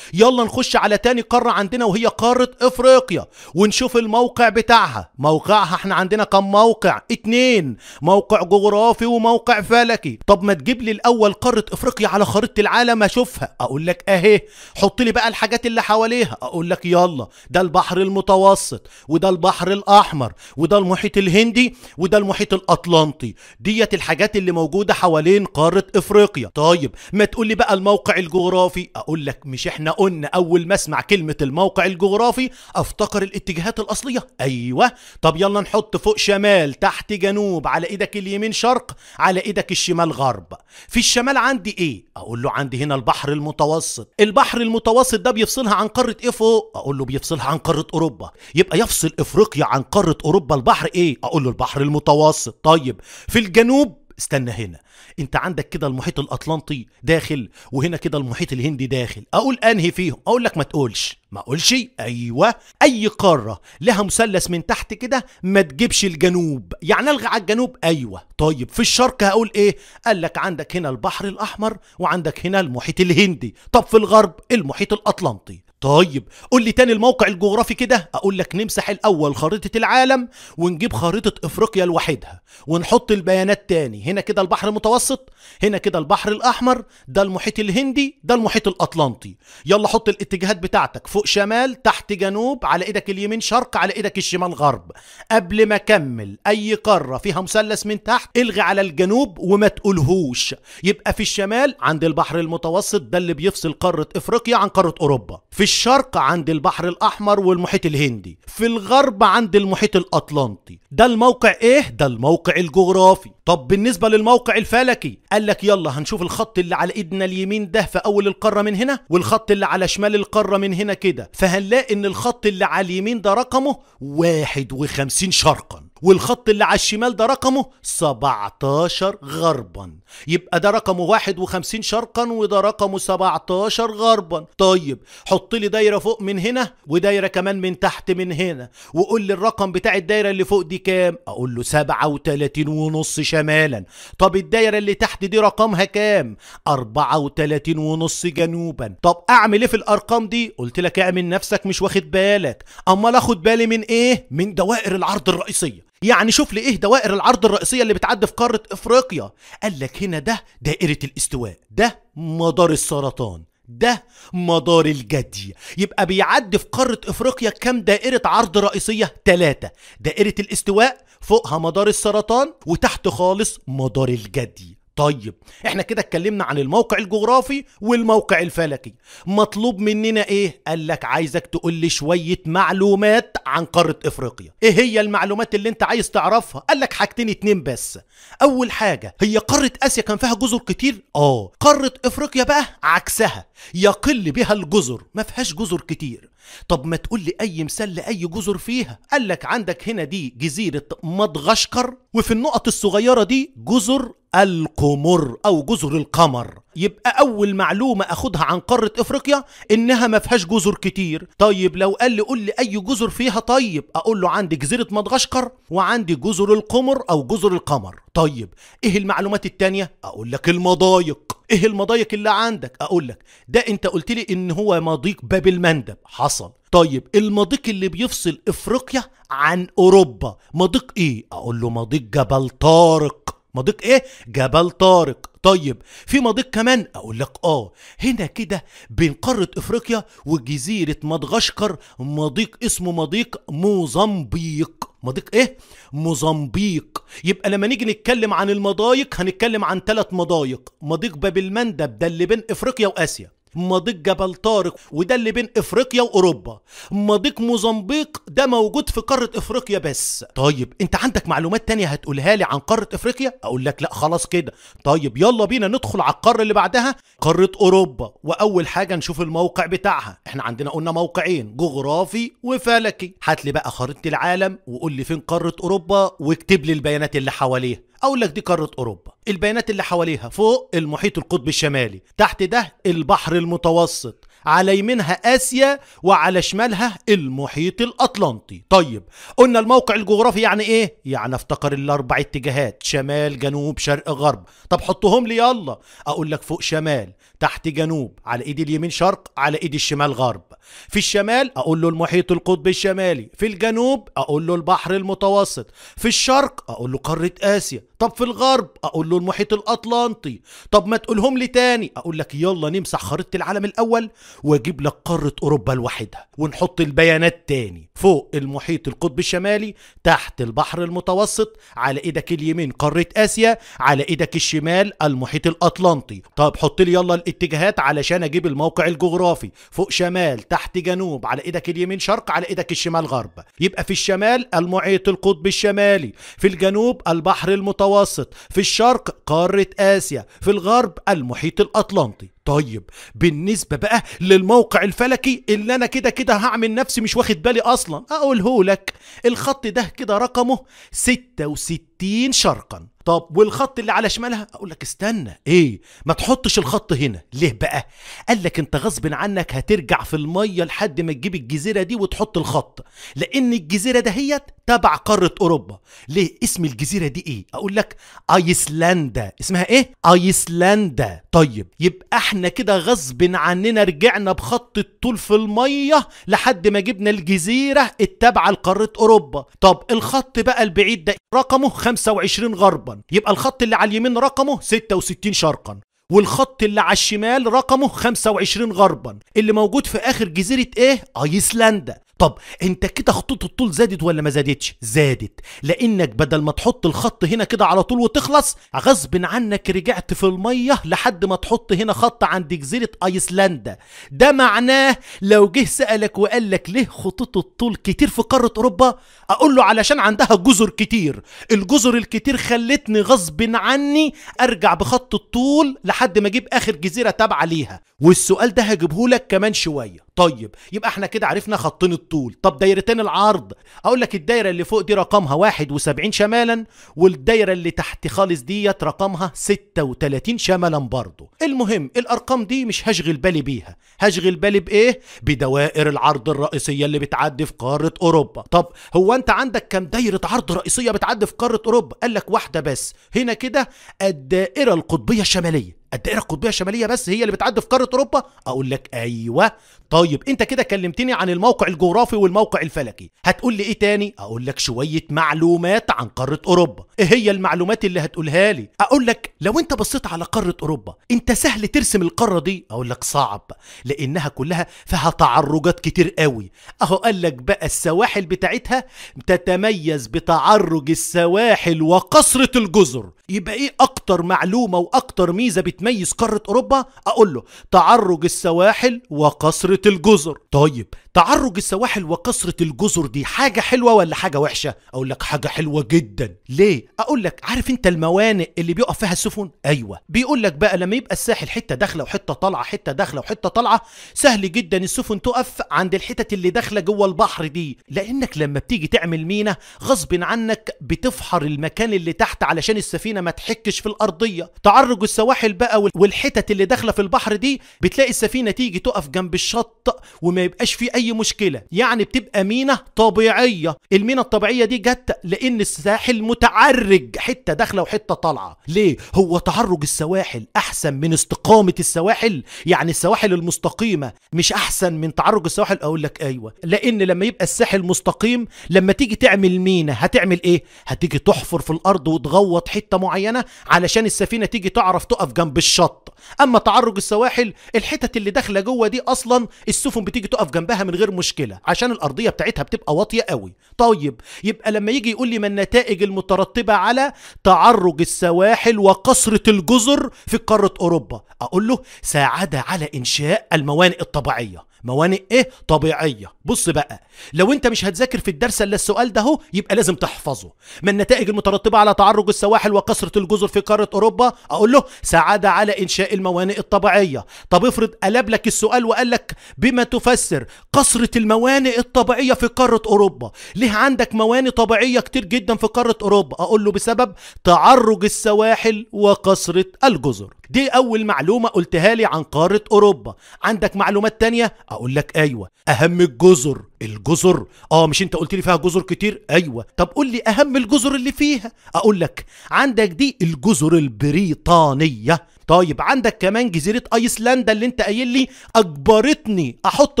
يلا نخش على تاني قارة عندنا وهي قارة افريقيا ونشوف الموقع بتاعها موقعها احنا عندنا كم موقع اتنين موقع جغرافي وموقع فلكي طب ما تجيب لي الاول قارة افريقيا على خريطة العالم تعالى ما اشوفها اقول لك اهي حط لي بقى الحاجات اللي حواليها اقول لك يلا ده البحر المتوسط وده البحر الاحمر وده المحيط الهندي وده المحيط الاطلنطي ديت الحاجات اللي موجوده حوالين قاره افريقيا طيب ما تقول لي بقى الموقع الجغرافي اقول لك مش احنا قلنا اول ما اسمع كلمه الموقع الجغرافي افتكر الاتجاهات الاصليه ايوه طب يلا نحط فوق شمال تحت جنوب على ايدك اليمين شرق على ايدك الشمال غرب في الشمال عندي ايه اقول له عندي عندي هنا البحر المتوسط البحر المتوسط ده بيفصلها عن قارة ايه فوق اقول له بيفصلها عن قارة اوروبا يبقى يفصل افريقيا عن قارة اوروبا البحر ايه اقول له البحر المتوسط طيب في الجنوب استنى هنا انت عندك كده المحيط الاطلنطي داخل وهنا كده المحيط الهندي داخل اقول انهي فيهم اقول لك ما تقولش ما اقولش ايوه اي قاره لها مثلث من تحت كده ما تجيبش الجنوب يعني الغي على الجنوب ايوه طيب في الشرق هقول ايه قال لك عندك هنا البحر الاحمر وعندك هنا المحيط الهندي طب في الغرب المحيط الاطلنطي طيب قول لي تاني الموقع الجغرافي كده اقول لك نمسح الاول خريطه العالم ونجيب خريطه افريقيا لوحدها ونحط البيانات تاني هنا كده البحر المتوسط هنا كده البحر الاحمر ده المحيط الهندي ده المحيط الاطلنطي يلا حط الاتجاهات بتاعتك فوق شمال تحت جنوب على ايدك اليمين شرق على ايدك الشمال غرب قبل ما اكمل اي قاره فيها مثلث من تحت الغي على الجنوب وما تقولهوش يبقى في الشمال عند البحر المتوسط ده اللي بيفصل قاره افريقيا عن قاره اوروبا في الشرق عند البحر الأحمر والمحيط الهندي في الغرب عند المحيط الأطلنطي ده الموقع إيه؟ ده الموقع الجغرافي طب بالنسبة للموقع الفلكي قال لك يلا هنشوف الخط اللي على ايدنا اليمين ده في اول القارة من هنا والخط اللي على شمال القارة من هنا كده فهنلاقي ان الخط اللي على اليمين ده رقمه 51 شرقا والخط اللي على الشمال ده رقمه 17 غربا يبقى ده رقمه 51 شرقا وده رقمه 17 غربا طيب حط لي دايره فوق من هنا ودايره كمان من تحت من هنا وقول لي الرقم بتاع الدايره اللي فوق دي كام اقول له 37 ونص شمالا طب الدايره اللي تحت دي رقمها كام 34 ونص جنوبا طب اعمل ايه في الارقام دي قلت لك اعمل نفسك مش واخد بالك امال اخد بالي من ايه من دوائر العرض الرئيسيه يعني شوف لي ايه دوائر العرض الرئيسيه اللي بتعدي في قاره افريقيا قال لك هنا ده دائره الاستواء ده مدار السرطان ده مدار الجدي يبقى بيعدي في قارة افريقيا كام دائرة عرض رئيسية؟ ثلاثة دائرة الاستواء فوقها مدار السرطان وتحت خالص مدار الجدي طيب احنا كده اتكلمنا عن الموقع الجغرافي والموقع الفلكي مطلوب مننا ايه قال لك عايزك تقول لي شويه معلومات عن قاره افريقيا ايه هي المعلومات اللي انت عايز تعرفها قال لك حاجتين اتنين بس اول حاجه هي قاره اسيا كان فيها جزر كتير اه قاره افريقيا بقى عكسها يقل بها الجزر ما فيهاش جزر كتير طب ما تقول لي اي مثال لاي جزر فيها قال لك عندك هنا دي جزيره مدغشقر وفي النقط الصغيرة دي جزر القمر أو جزر القمر يبقى أول معلومة أخدها عن قارة إفريقيا إنها ما فيهاش جزر كتير طيب لو قال لي قول لي أي جزر فيها طيب أقول له عندي جزيرة مدغشقر وعندي جزر القمر أو جزر القمر طيب إيه المعلومات التانية أقول لك المضايق ايه المضايق اللي عندك اقول لك ده انت قلت لي ان هو مضيق باب المندب حصل طيب المضيق اللي بيفصل افريقيا عن اوروبا مضيق ايه اقول له مضيق جبل طارق مضيق ايه جبل طارق طيب في مضيق كمان اقول لك اه هنا كده بين قاره افريقيا وجزيره مدغشقر مضيق اسمه مضيق موزمبيق مضيق ايه موزمبيق يبقى لما نيجي نتكلم عن المضايق هنتكلم عن ثلاث مضايق مضيق باب المندب ده اللي بين افريقيا واسيا مضيق جبل طارق وده اللي بين افريقيا واوروبا مضيق موزمبيق ده موجود في قاره افريقيا بس طيب انت عندك معلومات تانية هتقولها لي عن قاره افريقيا اقول لك لا خلاص كده طيب يلا بينا ندخل على القاره اللي بعدها قاره اوروبا واول حاجه نشوف الموقع بتاعها احنا عندنا قلنا موقعين جغرافي وفلكي هات لي بقى خريطه العالم وقول لي فين قاره اوروبا واكتب لي البيانات اللي حواليها اقول لك دي قاره اوروبا البيانات اللي حواليها فوق المحيط القطبي الشمالي تحت ده البحر المتوسط على يمينها آسيا وعلى شمالها المحيط الأطلنطي طيب قلنا الموقع الجغرافي يعني إيه؟ يعني افتقر الأربع اتجاهات شمال جنوب شرق غرب طب حطهم لي يلا أقول لك فوق شمال تحت جنوب على إيدي اليمين شرق على إيدي الشمال غرب في الشمال أقول له المحيط القطبي الشمالي في الجنوب أقول له البحر المتوسط في الشرق أقول له قارة آسيا طب في الغرب أقول له المحيط الأطلنطي طب ما تقولهم لي تاني أقول لك يلا نمسح خريطة العالم الأول واجيب لك قارة أوروبا لوحدها ونحط البيانات تاني فوق المحيط القطب الشمالي تحت البحر المتوسط على إيدك اليمين قارة آسيا على إيدك الشمال المحيط الأطلنطي طب حط لي يلا الاتجاهات علشان أجيب الموقع الجغرافي فوق شمال تحت جنوب على إيدك اليمين شرق على إيدك الشمال غرب يبقى في الشمال المحيط القطب الشمالي في الجنوب البحر المتوسط في الشرق قارة آسيا في الغرب المحيط الأطلنطي طيب بالنسبة بقى للموقع الفلكي اللي أنا كده كده هعمل نفسي مش واخد بالي أصلا أقوله لك الخط ده كده رقمه 66 60 شرقا طب والخط اللي على شمالها اقول لك استنى ايه ما تحطش الخط هنا ليه بقى قال لك انت غصب عنك هترجع في الميه لحد ما تجيب الجزيره دي وتحط الخط لان الجزيره دهيت تبع قاره اوروبا ليه اسم الجزيره دي ايه اقول لك ايسلندا اسمها ايه ايسلندا طيب يبقى احنا كده غصب عننا رجعنا بخط الطول في الميه لحد ما جبنا الجزيره التابعه لقاره اوروبا طب الخط بقى البعيد ده رقمه 25 غربا يبقى الخط اللي على اليمين رقمه 66 شرقا والخط اللي على الشمال رقمه 25 غربا اللي موجود في اخر جزيره ايه ايسلندا طب انت كده خطوط الطول زادت ولا ما زادتش زادت لانك بدل ما تحط الخط هنا كده على طول وتخلص غصب عنك رجعت في الميه لحد ما تحط هنا خط عند جزيره ايسلندا ده معناه لو جه سالك وقال لك ليه خطوط الطول كتير في قاره اوروبا اقول له علشان عندها جزر كتير الجزر الكتير خلتني غصب عني ارجع بخط الطول لحد ما اجيب اخر جزيره تابعه ليها والسؤال ده هجيبهولك كمان شويه طيب يبقى احنا كده عرفنا خطين الطول طب دايرتين العرض اقول لك الدايره اللي فوق دي رقمها 71 شمالا والدايره اللي تحت خالص ديت رقمها 36 شمالا برضه المهم الارقام دي مش هشغل بالي بيها هشغل بالي بايه بدوائر العرض الرئيسيه اللي بتعدي في قاره اوروبا طب هو انت عندك كام دايره عرض رئيسيه بتعدي في قاره اوروبا قال لك واحده بس هنا كده الدائره القطبيه الشماليه الدائره القطبيه الشماليه بس هي اللي بتعدي في قاره اوروبا اقول لك ايوه طيب انت كده كلمتني عن الموقع الجغرافي والموقع الفلكي هتقول لي ايه تاني اقول لك شويه معلومات عن قاره اوروبا ايه هي المعلومات اللي هتقولها لي اقول لك لو انت بصيت على قاره اوروبا انت سهل ترسم القاره دي اقول لك صعب لانها كلها فيها تعرجات كتير قوي اهو قال لك بقى السواحل بتاعتها تتميز بتعرج السواحل وقصره الجزر يبقى ايه اكتر معلومه واكتر ميزه بت بتميز قارة أوروبا أقول له تعرج السواحل وقصرة الجزر طيب تعرج السواحل وكثرة الجزر دي حاجة حلوة ولا حاجة وحشة؟ أقول لك حاجة حلوة جدا، ليه؟ أقول لك عارف أنت الموانئ اللي بيقف فيها السفن؟ أيوه، بيقول لك بقى لما يبقى الساحل حتة داخلة وحتة طالعة، حتة داخلة وحتة طالعة، سهل جدا السفن تقف عند الحتت اللي داخلة جوه البحر دي، لأنك لما بتيجي تعمل مينا غصب عنك بتفحر المكان اللي تحت علشان السفينة ما تحكش في الأرضية، تعرج السواحل بقى والحتت اللي داخلة في البحر دي بتلاقي السفينة تيجي تقف جنب الشط وما يبقاش فيه اي مشكله يعني بتبقى مينا طبيعيه المينا الطبيعيه دي جت لان الساحل متعرج حته داخله وحته طالعه ليه هو تعرج السواحل احسن من استقامه السواحل يعني السواحل المستقيمه مش احسن من تعرج السواحل اقول لك ايوه لان لما يبقى الساحل مستقيم لما تيجي تعمل مينا هتعمل ايه هتيجي تحفر في الارض وتغوط حته معينه علشان السفينه تيجي تعرف تقف جنب الشط اما تعرج السواحل الحتت اللي داخله جوه دي اصلا السفن بتيجي تقف جنبها من من غير مشكله عشان الارضيه بتاعتها بتبقى واطيه قوي طيب يبقى لما يجي يقول لي ما النتائج المترتبه على تعرج السواحل وقصره الجزر في قاره اوروبا اقول له ساعد على انشاء الموانئ الطبيعيه موانئ ايه طبيعيه بص بقى لو انت مش هتذاكر في الدرس الا السؤال ده هو يبقى لازم تحفظه ما النتائج المترتبه على تعرج السواحل وكثره الجزر في قاره اوروبا اقول له ساعد على انشاء الموانئ الطبيعيه طب افرض قلب لك السؤال وقال لك بما تفسر كثره الموانئ الطبيعيه في قاره اوروبا ليه عندك موانئ طبيعيه كتير جدا في قاره اوروبا اقول له بسبب تعرج السواحل وكثره الجزر دي أول معلومة قلتها لي عن قارة أوروبا عندك معلومات تانية أقول لك أيوة أهم الجزر الجزر اه مش انت قلت لي فيها جزر كتير ايوه طب قول لي اهم الجزر اللي فيها اقول لك عندك دي الجزر البريطانيه طيب عندك كمان جزيرة ايسلندا اللي انت قايل لي اجبرتني احط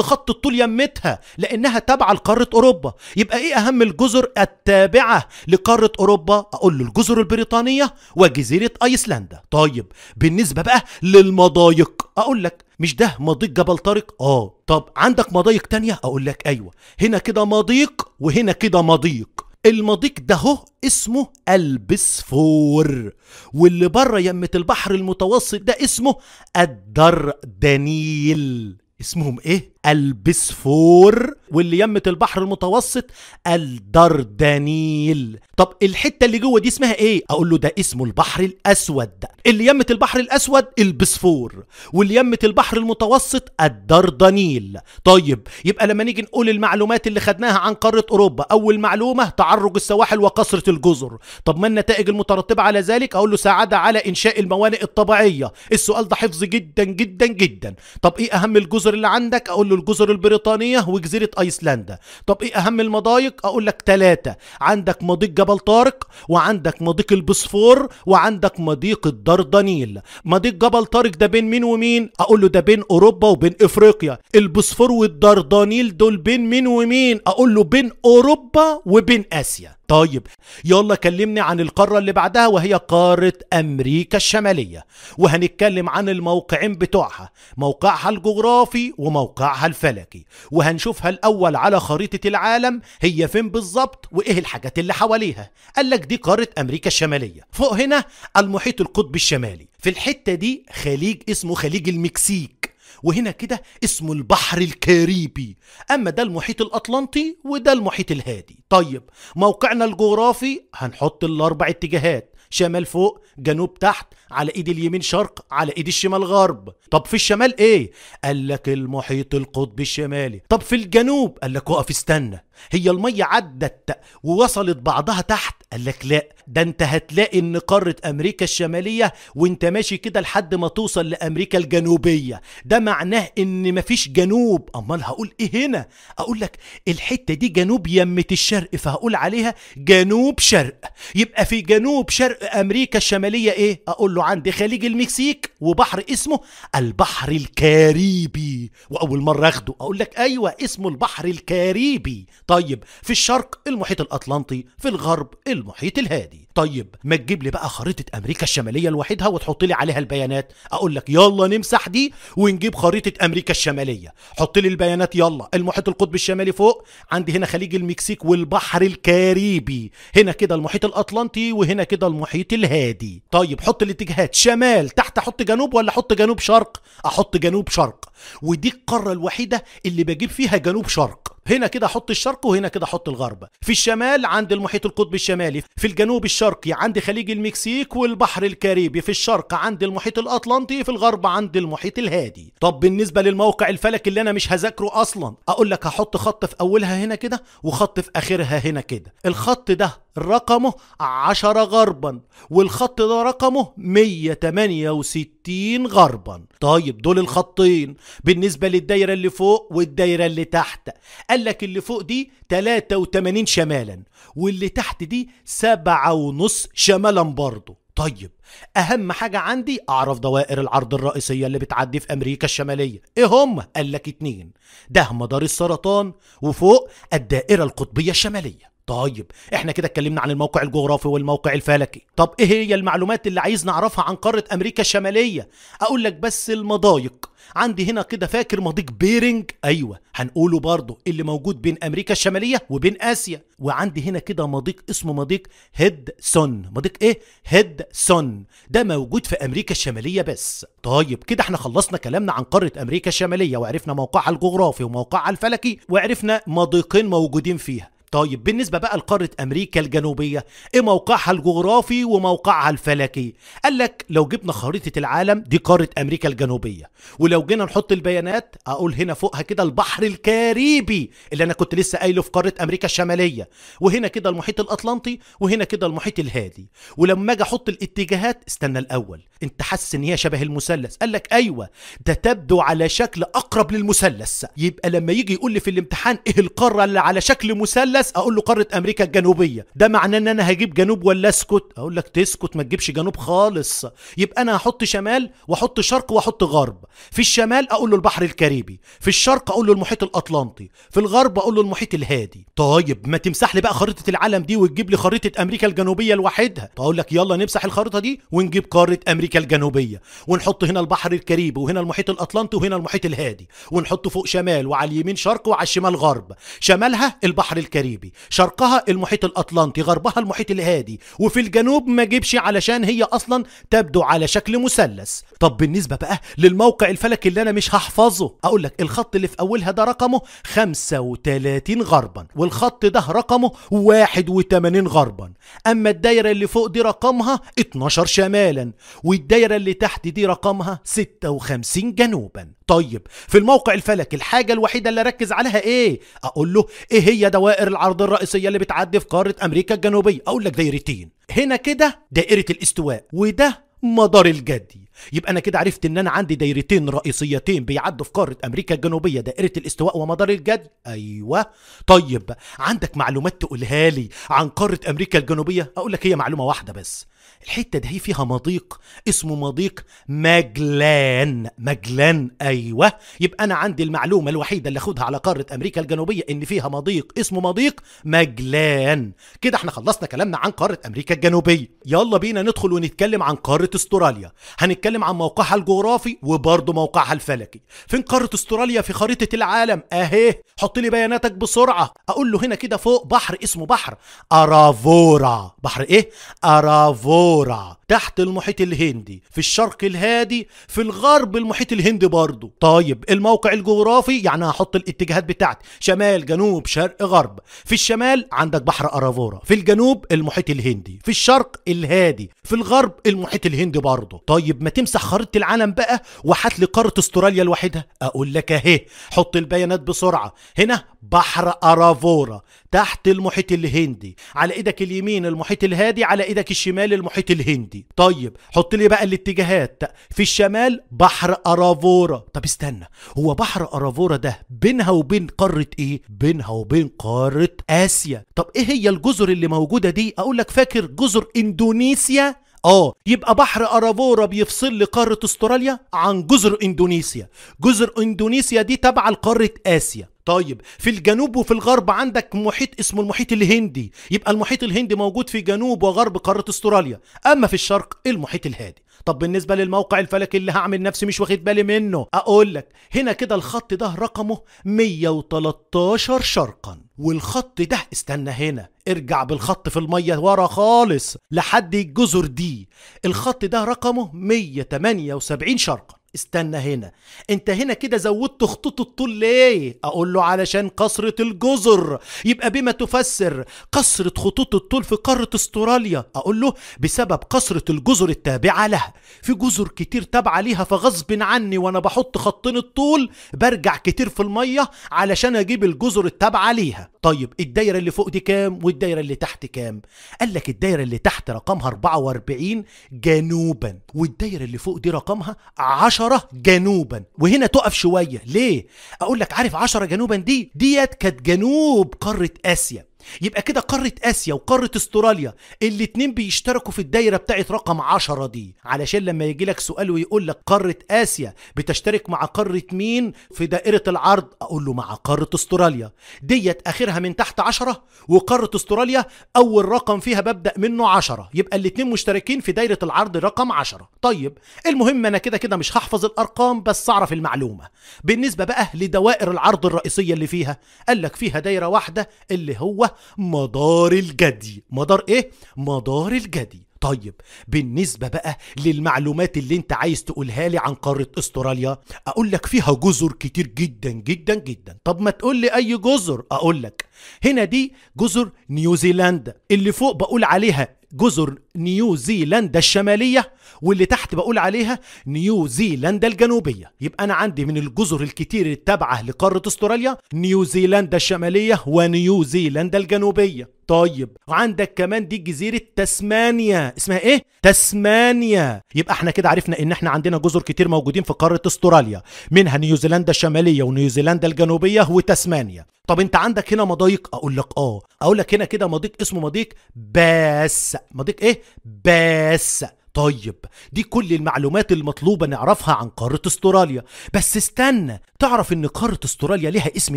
خط الطول يمتها لانها تابعة لقارة اوروبا يبقى ايه اهم الجزر التابعة لقارة اوروبا اقول له الجزر البريطانية وجزيرة ايسلندا طيب بالنسبة بقى للمضايق اقول لك مش ده مضيق جبل طارق اه طب عندك مضايق تانية اقول لك ايوه هنا كده مضيق وهنا كده مضيق المضيق ده هو اسمه البسفور واللي بره يمة البحر المتوسط ده اسمه الدردنيل اسمهم ايه البسفور واللي يمة البحر المتوسط الدردنيل طب الحتة اللي جوه دي اسمها ايه اقول له ده اسمه البحر الاسود اللي يمة البحر الاسود البسفور واللي يمة البحر المتوسط الدردنيل طيب يبقى لما نيجي نقول المعلومات اللي خدناها عن قارة اوروبا اول معلومة تعرج السواحل وكثرة الجزر طب ما النتائج المترتبة على ذلك اقول له ساعد على انشاء الموانئ الطبيعية السؤال ده حفظ جدا جدا جدا طب ايه اهم الجزر اللي عندك اقول كل الجزر البريطانية وجزيرة أيسلندا طب إيه أهم المضايق أقول لك ثلاثة عندك مضيق جبل طارق وعندك مضيق البسفور وعندك مضيق الدردنيل مضيق جبل طارق ده بين مين ومين أقول له ده بين أوروبا وبين إفريقيا البسفور والدردنيل دول بين مين ومين أقول له بين أوروبا وبين آسيا طيب يلا كلمني عن القارة اللي بعدها وهي قارة أمريكا الشمالية وهنتكلم عن الموقعين بتوعها موقعها الجغرافي وموقعها الفلكي وهنشوفها الأول على خريطة العالم هي فين بالظبط وإيه الحاجات اللي حواليها قال لك دي قارة أمريكا الشمالية فوق هنا المحيط القطبي الشمالي في الحتة دي خليج اسمه خليج المكسيك وهنا كده اسمه البحر الكاريبي أما ده المحيط الأطلنطي وده المحيط الهادي طيب موقعنا الجغرافي هنحط الأربع اتجاهات شمال فوق جنوب تحت على ايد اليمين شرق على ايد الشمال غرب طب في الشمال ايه قال لك المحيط القطبي الشمالي طب في الجنوب قال لك اقف استنى هي الميه عدت ووصلت بعضها تحت قال لك لا ده انت هتلاقي ان قارة امريكا الشمالية وانت ماشي كده لحد ما توصل لامريكا الجنوبية ده معناه ان مفيش جنوب امال هقول ايه هنا اقول لك الحتة دي جنوب يمة الشرق فهقول عليها جنوب شرق يبقى في جنوب شرق امريكا الشمالية ايه اقول له عندي خليج المكسيك وبحر اسمه البحر الكاريبي واول مرة اخده اقول لك ايوه اسمه البحر الكاريبي طيب في الشرق المحيط الاطلنطي في الغرب المحيط الهادي طيب ما تجيب لي بقى خريطه امريكا الشماليه لوحدها وتحط لي عليها البيانات اقول لك يلا نمسح دي ونجيب خريطه امريكا الشماليه حط لي البيانات يلا المحيط القطبي الشمالي فوق عندي هنا خليج المكسيك والبحر الكاريبي هنا كده المحيط الاطلنطي وهنا كده المحيط الهادي طيب حط الاتجاهات شمال تحت احط جنوب ولا احط جنوب شرق احط جنوب شرق ودي القاره الوحيده اللي بجيب فيها جنوب شرق هنا كده احط الشرق وهنا كده احط الغرب في الشمال عند المحيط القطبي الشمالي في الجنوب الشرق الشرقي عندي خليج المكسيك والبحر الكاريبي في الشرق عندي المحيط الأطلنطي في الغرب عندي المحيط الهادي طب بالنسبة للموقع الفلكي اللي أنا مش هذاكره أصلا أقول لك هحط خط في أولها هنا كده وخط في آخرها هنا كده الخط ده رقمه عشرة غربا والخط ده رقمه 168 غربا طيب دول الخطين بالنسبة للدايرة اللي فوق والدايرة اللي تحت قال لك اللي فوق دي 83 شمالا واللي تحت دي سبعة ونص شمالا برضه طيب اهم حاجة عندي اعرف دوائر العرض الرئيسية اللي بتعدي في امريكا الشمالية ايه هم قال لك اتنين ده مدار السرطان وفوق الدائرة القطبية الشمالية طيب احنا كده اتكلمنا عن الموقع الجغرافي والموقع الفلكي طب ايه هي المعلومات اللي عايز نعرفها عن قارة امريكا الشمالية اقول لك بس المضايق عندي هنا كده فاكر مضيق بيرنج ايوه هنقوله برضه اللي موجود بين امريكا الشمالية وبين اسيا وعندي هنا كده مضيق اسمه مضيق هيد سون مضيق ايه هيد سون ده موجود في امريكا الشمالية بس طيب كده احنا خلصنا كلامنا عن قارة امريكا الشمالية وعرفنا موقعها الجغرافي وموقعها الفلكي وعرفنا مضيقين موجودين فيها طيب بالنسبة بقى لقارة أمريكا الجنوبية إيه موقعها الجغرافي وموقعها الفلكي؟ قال لك لو جبنا خريطة العالم دي قارة أمريكا الجنوبية ولو جينا نحط البيانات أقول هنا فوقها كده البحر الكاريبي اللي أنا كنت لسه قايله في قارة أمريكا الشمالية وهنا كده المحيط الأطلنطي وهنا كده المحيط الهادي ولما أجي أحط الاتجاهات استنى الأول أنت حاسس إن هي شبه المثلث قال لك أيوه ده تبدو على شكل أقرب للمثلث يبقى لما يجي يقول لي في الامتحان إيه القارة اللي على شكل مثلث الناس اقول له قاره امريكا الجنوبيه ده معناه ان انا هجيب جنوب ولا اسكت اقول لك تسكت ما تجيبش جنوب خالص يبقى انا هحط شمال واحط شرق واحط غرب في الشمال اقول له البحر الكاريبي في الشرق اقول له المحيط الاطلنطي في الغرب اقول له المحيط الهادي طيب ما تمسح لي بقى خريطه العالم دي وتجيب لي خريطه امريكا الجنوبيه لوحدها اقول لك يلا نمسح الخريطه دي ونجيب قاره امريكا الجنوبيه ونحط هنا البحر الكاريبي وهنا المحيط الاطلنطي وهنا المحيط الهادي ونحط فوق شمال وعلى اليمين شرق وعلى الشمال غرب شمالها البحر الكاريبي الكاريبي شرقها المحيط الأطلنطي غربها المحيط الهادي وفي الجنوب ما جيبش علشان هي أصلا تبدو على شكل مثلث طب بالنسبة بقى للموقع الفلكي اللي أنا مش هحفظه أقول لك الخط اللي في أولها ده رقمه 35 غربا والخط ده رقمه 81 غربا أما الدايرة اللي فوق دي رقمها 12 شمالا والدايرة اللي تحت دي رقمها 56 جنوبا طيب في الموقع الفلكي الحاجة الوحيدة اللي أركز عليها إيه؟ أقول له إيه هي دوائر العرض الرئيسية اللي بتعدي في قارة أمريكا الجنوبية؟ أقول لك دايرتين هنا كده دائرة الاستواء وده مدار الجدي يبقى انا كده عرفت ان انا عندي دايرتين رئيسيتين بيعدوا في قاره امريكا الجنوبيه دائره الاستواء ومدار الجدي ايوه طيب عندك معلومات تقولها لي عن قاره امريكا الجنوبيه اقول لك هي معلومه واحده بس الحتة هي فيها مضيق اسمه مضيق مجلان مجلان أيوة يبقى أنا عندي المعلومة الوحيدة اللي أخدها على قارة أمريكا الجنوبية إن فيها مضيق اسمه مضيق مجلان كده احنا خلصنا كلامنا عن قارة أمريكا الجنوبية يلا بينا ندخل ونتكلم عن قارة استراليا هنتكلم عن موقعها الجغرافي وبرضه موقعها الفلكي فين قارة استراليا في خريطة العالم أهي حط لي بياناتك بسرعة أقول له هنا كده فوق بحر اسمه بحر أرافورا بحر إيه أرافورا فورا تحت المحيط الهندي في الشرق الهادي في الغرب المحيط الهندي برضه طيب الموقع الجغرافي يعني هحط الاتجاهات بتاعتي شمال جنوب شرق غرب في الشمال عندك بحر أرافورا في الجنوب المحيط الهندي في الشرق الهادي في الغرب المحيط الهندي برضه طيب ما تمسح خريطة العالم بقى وحط لي قارة استراليا لوحدها اقول لك اهي حط البيانات بسرعة هنا بحر أرافورا تحت المحيط الهندي على ايدك اليمين المحيط الهادي على ايدك الشمال المحيط الهندي طيب حط لي بقى الاتجاهات في الشمال بحر أرافورا طب استنى هو بحر أرافورا ده بينها وبين قارة إيه؟ بينها وبين قارة آسيا طب إيه هي الجزر اللي موجودة دي؟ أقول لك فاكر جزر إندونيسيا؟ اه يبقى بحر ارافورا بيفصل لي قاره استراليا عن جزر اندونيسيا جزر اندونيسيا دي تابعه لقاره اسيا طيب في الجنوب وفي الغرب عندك محيط اسمه المحيط الهندي يبقى المحيط الهندي موجود في جنوب وغرب قارة استراليا اما في الشرق المحيط الهادي طب بالنسبة للموقع الفلكي اللي هعمل نفسي مش واخد بالي منه اقول لك هنا كده الخط ده رقمه 113 شرقا والخط ده استنى هنا ارجع بالخط في المية ورا خالص لحد الجزر دي الخط ده رقمه 178 شرقا استنى هنا انت هنا كده زودت خطوط الطول ليه اقول له علشان قصرة الجزر يبقى بما تفسر قصرة خطوط الطول في قارة استراليا اقول له بسبب قصرة الجزر التابعة لها في جزر كتير تابعة ليها فغصب عني وانا بحط خطين الطول برجع كتير في المية علشان اجيب الجزر التابعة ليها طيب الدايرة اللي فوق دي كام والدايرة اللي تحت كام قال لك الدايرة اللي تحت رقمها 44 جنوبا والدايرة اللي فوق دي رقمها 10 عشرة جنوبا وهنا تقف شوية ليه؟ أقول لك عارف عشرة جنوبا دي ديت كانت جنوب قارة آسيا يبقى كده قارة آسيا وقارة استراليا الاتنين بيشتركوا في الدايرة بتاعت رقم عشرة دي علشان لما يجي لك سؤال ويقول لك قارة آسيا بتشترك مع قارة مين في دائرة العرض أقول له مع قارة استراليا ديت آخرها من تحت عشرة وقارة استراليا أول رقم فيها ببدأ منه عشرة يبقى الاتنين مشتركين في دايرة العرض رقم عشرة طيب المهم أنا كده كده مش هحفظ الأرقام بس أعرف المعلومة بالنسبة بقى لدوائر العرض الرئيسية اللي فيها قال لك فيها دايرة واحدة اللي هو مدار الجدي مدار ايه مدار الجدي طيب بالنسبة بقى للمعلومات اللي انت عايز تقولها لي عن قارة استراليا اقول لك فيها جزر كتير جدا جدا جدا طب ما تقول لي اي جزر اقول لك هنا دي جزر نيوزيلندا اللي فوق بقول عليها جزر نيوزيلندا الشمالية واللي تحت بقول عليها نيوزيلندا الجنوبيه يبقى انا عندي من الجزر الكتير التابعه لقاره استراليا نيوزيلندا الشماليه ونيوزيلندا الجنوبيه طيب وعندك كمان دي جزيرة تسمانيا اسمها ايه؟ تسمانيا يبقى احنا كده عرفنا ان احنا عندنا جزر كتير موجودين في قارة استراليا منها نيوزيلندا الشمالية ونيوزيلندا الجنوبية وتسمانيا طب انت عندك هنا مضايق اقول لك اه اقول لك هنا كده مضيق اسمه مضيق باس مضيق ايه؟ باس طيب دي كل المعلومات المطلوبة نعرفها عن قارة استراليا بس استنى تعرف ان قارة استراليا لها اسم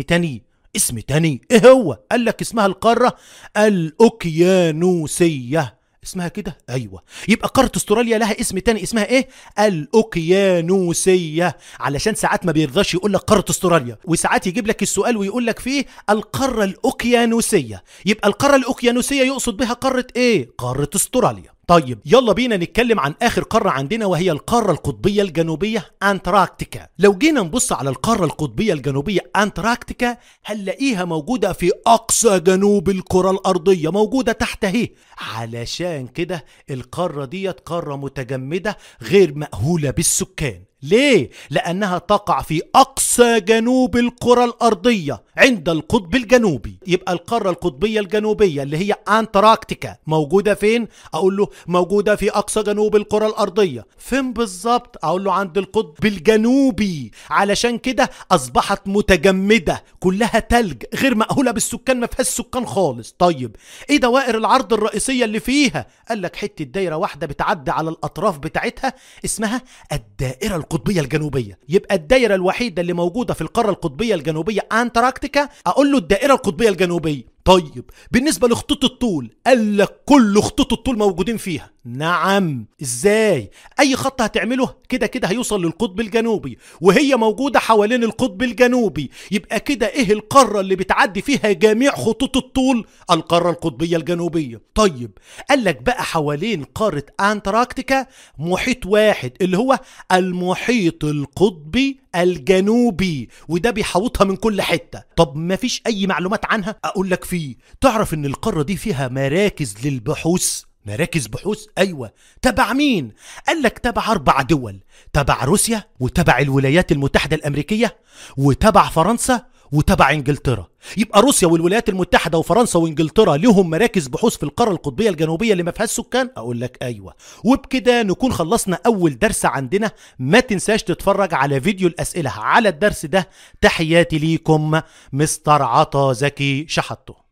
تاني اسم تاني ايه هو قالك اسمها القارة الاوكيانوسية اسمها كده ايوه يبقى قاره استراليا لها اسم تاني اسمها ايه الاوكيانوسيه علشان ساعات ما بيرضاش يقول لك قاره استراليا وساعات يجيب لك السؤال ويقول لك فيه القاره الاوكيانوسيه يبقى القاره الاوكيانوسيه يقصد بها قاره ايه قاره استراليا طيب يلا بينا نتكلم عن اخر قاره عندنا وهي القاره القطبيه الجنوبيه انتاركتيكا لو جينا نبص على القاره القطبيه الجنوبيه انتاركتيكا هنلاقيها موجوده في اقصى جنوب الكره الارضيه موجوده تحت اهي علشان كده القاره ديت قاره متجمده غير مأهوله بالسكان ليه لانها تقع في اقصى أقصى جنوب الكرة الأرضية عند القطب الجنوبي يبقى القارة القطبية الجنوبية اللي هي أنتاركتيكا موجودة فين؟ أقول له موجودة في أقصى جنوب الكرة الأرضية فين بالظبط؟ أقول له عند القطب الجنوبي علشان كده أصبحت متجمدة كلها تلج غير مأهولة بالسكان ما فيهاش سكان خالص طيب إيه دوائر العرض الرئيسية اللي فيها؟ قال لك حتة دايرة واحدة بتعدي على الأطراف بتاعتها اسمها الدائرة القطبية الجنوبية يبقى الدايرة الوحيدة اللي موجوده في القاره القطبيه الجنوبيه انتاركتيكا اقول له الدائره القطبيه الجنوبيه طيب بالنسبة لخطوط الطول قال لك كل خطوط الطول موجودين فيها نعم ازاي اي خط هتعمله كده كده هيوصل للقطب الجنوبي وهي موجودة حوالين القطب الجنوبي يبقى كده ايه القارة اللي بتعدي فيها جميع خطوط الطول القارة القطبية الجنوبية طيب قال لك بقى حوالين قارة انتاركتيكا محيط واحد اللي هو المحيط القطبي الجنوبي وده بيحوطها من كل حتة طب ما فيش اي معلومات عنها اقول لك في فيه تعرف ان القارة دي فيها مراكز للبحوث مراكز بحوث ايوه تبع مين قال لك تبع اربع دول تبع روسيا وتبع الولايات المتحده الامريكيه وتبع فرنسا وتبع انجلترا يبقى روسيا والولايات المتحده وفرنسا وانجلترا لهم مراكز بحوث في القاره القطبيه الجنوبيه اللي ما فيهاش سكان اقول لك ايوه وبكده نكون خلصنا اول درس عندنا ما تنساش تتفرج على فيديو الاسئله على الدرس ده تحياتي ليكم مستر عطا زكي شحطه